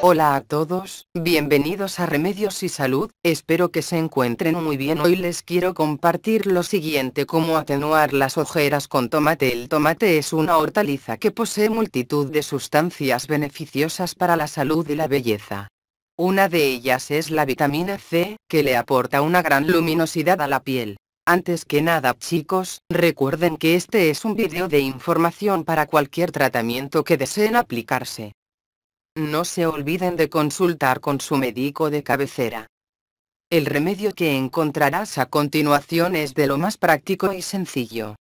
Hola a todos, bienvenidos a Remedios y Salud, espero que se encuentren muy bien. Hoy les quiero compartir lo siguiente, cómo atenuar las ojeras con tomate. El tomate es una hortaliza que posee multitud de sustancias beneficiosas para la salud y la belleza. Una de ellas es la vitamina C, que le aporta una gran luminosidad a la piel. Antes que nada chicos, recuerden que este es un vídeo de información para cualquier tratamiento que deseen aplicarse no se olviden de consultar con su médico de cabecera. El remedio que encontrarás a continuación es de lo más práctico y sencillo.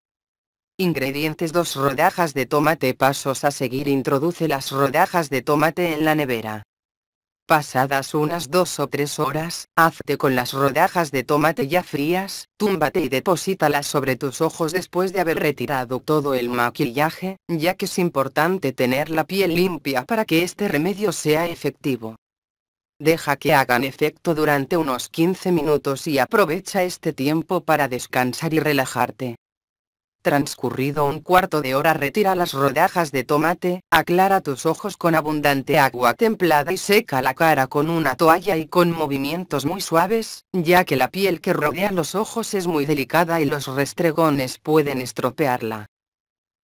Ingredientes 2 rodajas de tomate Pasos a seguir Introduce las rodajas de tomate en la nevera. Pasadas unas dos o tres horas, hazte con las rodajas de tomate ya frías, túmbate y deposítalas sobre tus ojos después de haber retirado todo el maquillaje, ya que es importante tener la piel limpia para que este remedio sea efectivo. Deja que hagan efecto durante unos 15 minutos y aprovecha este tiempo para descansar y relajarte. Transcurrido un cuarto de hora retira las rodajas de tomate, aclara tus ojos con abundante agua templada y seca la cara con una toalla y con movimientos muy suaves, ya que la piel que rodea los ojos es muy delicada y los restregones pueden estropearla.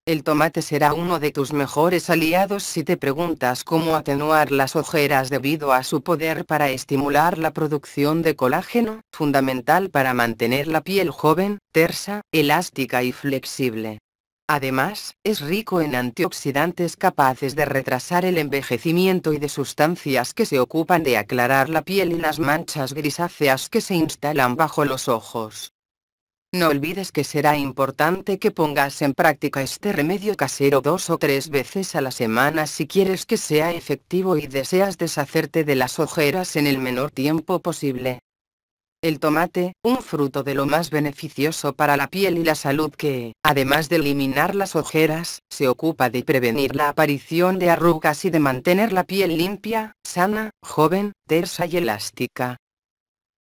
El tomate será uno de tus mejores aliados si te preguntas cómo atenuar las ojeras debido a su poder para estimular la producción de colágeno, fundamental para mantener la piel joven, tersa, elástica y flexible. Además, es rico en antioxidantes capaces de retrasar el envejecimiento y de sustancias que se ocupan de aclarar la piel y las manchas grisáceas que se instalan bajo los ojos. No olvides que será importante que pongas en práctica este remedio casero dos o tres veces a la semana si quieres que sea efectivo y deseas deshacerte de las ojeras en el menor tiempo posible. El tomate, un fruto de lo más beneficioso para la piel y la salud que, además de eliminar las ojeras, se ocupa de prevenir la aparición de arrugas y de mantener la piel limpia, sana, joven, tersa y elástica.